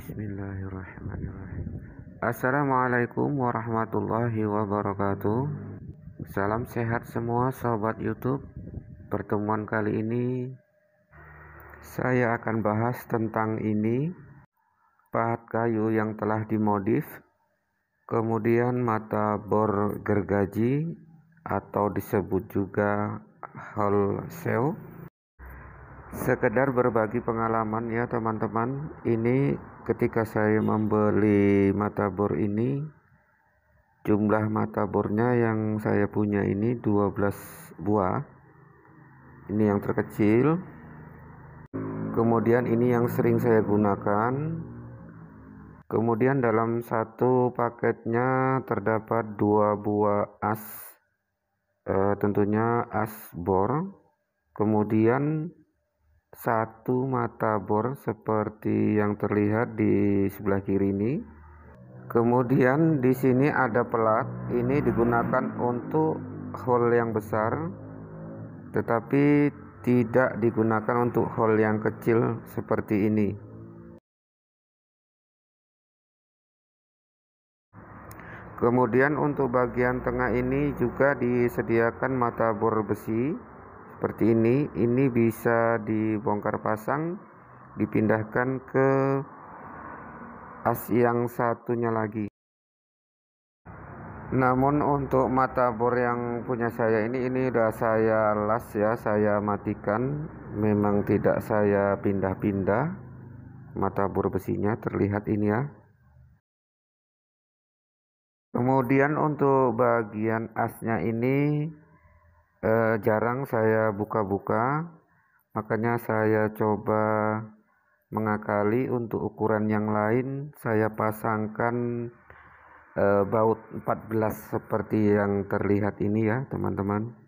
Bismillahirrahmanirrahim. Assalamualaikum warahmatullahi wabarakatuh. Salam sehat semua sahabat YouTube. Pertemuan kali ini saya akan bahas tentang ini pahat kayu yang telah dimodif, kemudian mata bor gergaji atau disebut juga hal sale sekedar berbagi pengalaman ya teman-teman ini ketika saya membeli mata bor ini jumlah mata bornya yang saya punya ini 12 buah ini yang terkecil kemudian ini yang sering saya gunakan kemudian dalam satu paketnya terdapat dua buah as e, tentunya as bor kemudian satu mata bor seperti yang terlihat di sebelah kiri ini. Kemudian di sini ada pelat, ini digunakan untuk hole yang besar tetapi tidak digunakan untuk hole yang kecil seperti ini. Kemudian untuk bagian tengah ini juga disediakan mata bor besi seperti ini ini bisa dibongkar pasang dipindahkan ke as yang satunya lagi namun untuk mata bor yang punya saya ini ini udah saya las ya saya matikan memang tidak saya pindah-pindah mata bor besinya terlihat ini ya kemudian untuk bagian asnya ini eh, jarang saya buka-buka makanya saya coba mengakali untuk ukuran yang lain saya pasangkan eh, baut 14 seperti yang terlihat ini ya teman-teman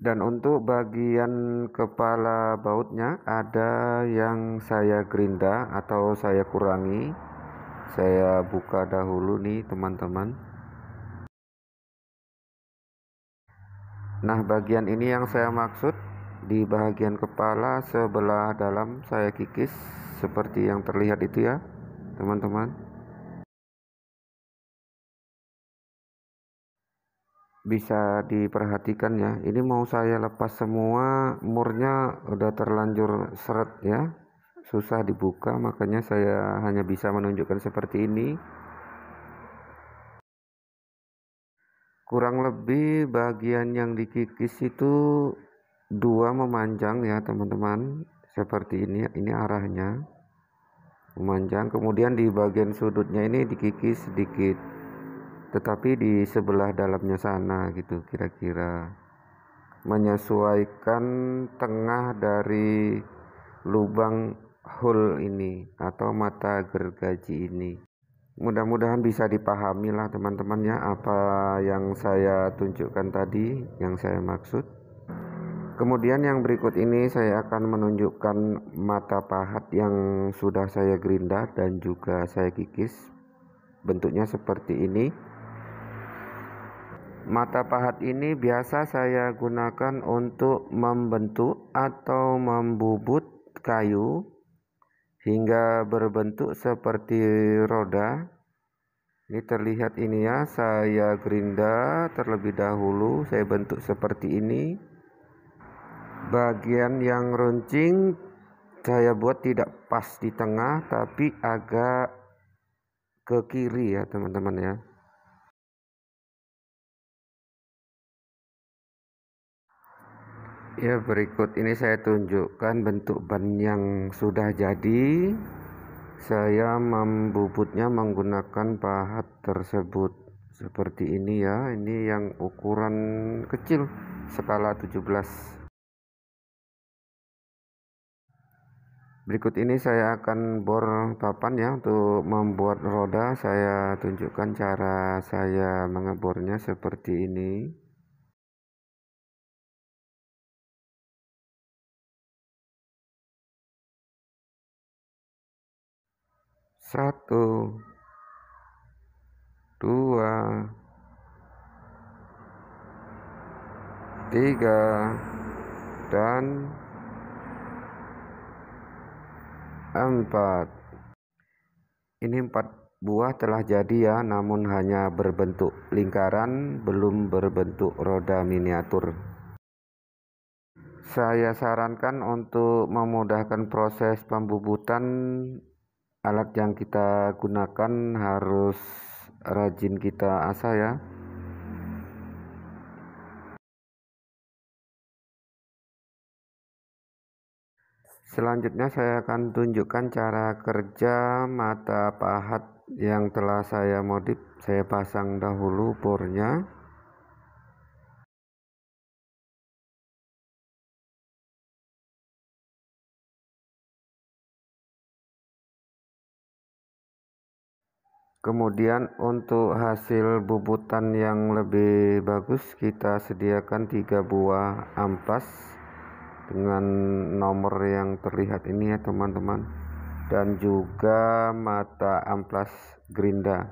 dan untuk bagian kepala bautnya ada yang saya gerinda atau saya kurangi saya buka dahulu nih teman-teman Nah, bagian ini yang saya maksud di bagian kepala sebelah dalam saya kikis seperti yang terlihat itu ya, teman-teman. Bisa diperhatikan ya. Ini mau saya lepas semua, murnya udah terlanjur seret ya. Susah dibuka, makanya saya hanya bisa menunjukkan seperti ini. kurang lebih bagian yang dikikis itu dua memanjang ya teman-teman seperti ini ini arahnya memanjang kemudian di bagian sudutnya ini dikikis sedikit tetapi di sebelah dalamnya sana gitu kira-kira menyesuaikan tengah dari lubang hole ini atau mata gergaji ini mudah-mudahan bisa dipahami lah teman-teman ya apa yang saya tunjukkan tadi yang saya maksud kemudian yang berikut ini saya akan menunjukkan mata pahat yang sudah saya gerinda dan juga saya kikis bentuknya seperti ini mata pahat ini biasa saya gunakan untuk membentuk atau membubut kayu hingga berbentuk seperti roda. Ini terlihat ini ya, saya gerinda terlebih dahulu, saya bentuk seperti ini. Bagian yang runcing saya buat tidak pas di tengah tapi agak ke kiri ya teman-teman ya. Ya, berikut ini saya tunjukkan bentuk ban yang sudah jadi. Saya membubutnya menggunakan pahat tersebut. Seperti ini ya, ini yang ukuran kecil skala 17. Berikut ini saya akan bor papan ya untuk membuat roda. Saya tunjukkan cara saya mengebornya seperti ini. satu, dua, tiga, dan empat. Ini empat buah telah jadi ya, namun hanya berbentuk lingkaran, belum berbentuk roda miniatur. Saya sarankan untuk memudahkan proses pembubutan alat yang kita gunakan harus rajin kita asah ya Selanjutnya saya akan tunjukkan cara kerja mata pahat yang telah saya modif. Saya pasang dahulu bornya. kemudian untuk hasil bubutan yang lebih bagus kita sediakan tiga buah ampas dengan nomor yang terlihat ini ya teman-teman dan juga mata amplas gerinda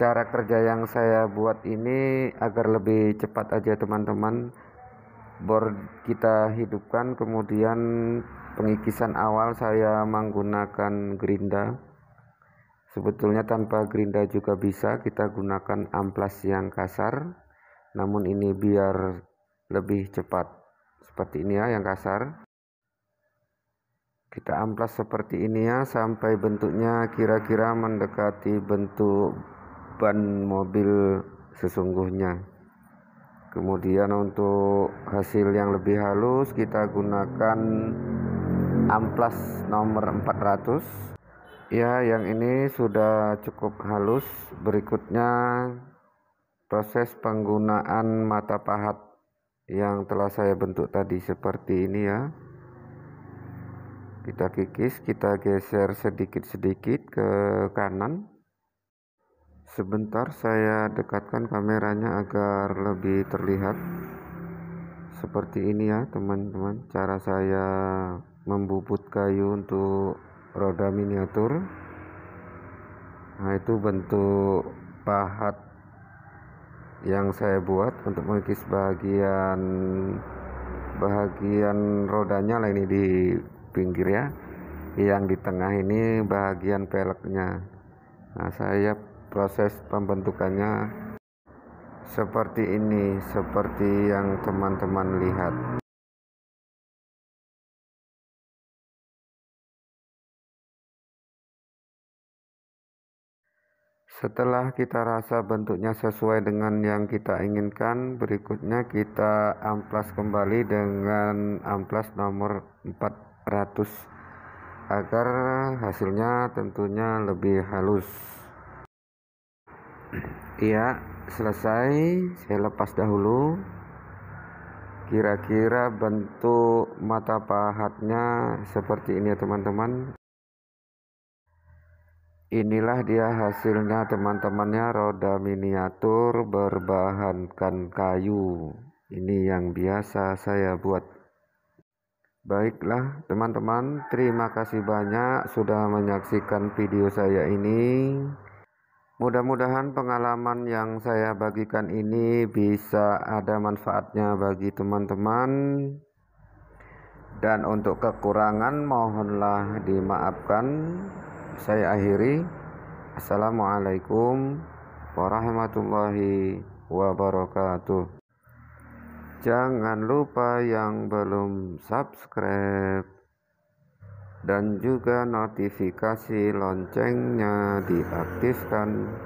cara kerja yang saya buat ini agar lebih cepat aja teman-teman bor kita hidupkan kemudian pengikisan awal saya menggunakan gerinda sebetulnya tanpa gerinda juga bisa kita gunakan amplas yang kasar namun ini biar lebih cepat seperti ini ya yang kasar kita amplas seperti ini ya sampai bentuknya kira-kira mendekati bentuk ban mobil sesungguhnya kemudian untuk hasil yang lebih halus kita gunakan amplas nomor 400 ya yang ini sudah cukup halus berikutnya proses penggunaan mata pahat yang telah saya bentuk tadi seperti ini ya kita kikis kita geser sedikit-sedikit ke kanan Sebentar saya dekatkan kameranya agar lebih terlihat. Seperti ini ya teman-teman cara saya membubut kayu untuk roda miniatur. Nah itu bentuk pahat yang saya buat untuk mengikis bagian bagian rodanya lah ini di pinggir ya. Yang di tengah ini bagian peleknya. Nah saya proses pembentukannya seperti ini, seperti yang teman-teman lihat. Setelah kita rasa bentuknya sesuai dengan yang kita inginkan, berikutnya kita amplas kembali dengan amplas nomor 400 agar hasilnya tentunya lebih halus. Iya, selesai. Saya lepas dahulu. Kira-kira bentuk mata pahatnya seperti ini ya teman-teman. Inilah dia hasilnya teman-temannya roda miniatur berbahankan kayu. Ini yang biasa saya buat. Baiklah teman-teman, terima kasih banyak sudah menyaksikan video saya ini. Mudah-mudahan pengalaman yang saya bagikan ini bisa ada manfaatnya bagi teman-teman. Dan untuk kekurangan mohonlah dimaafkan. Saya akhiri. Assalamualaikum warahmatullahi wabarakatuh. Jangan lupa yang belum subscribe dan juga notifikasi loncengnya diaktifkan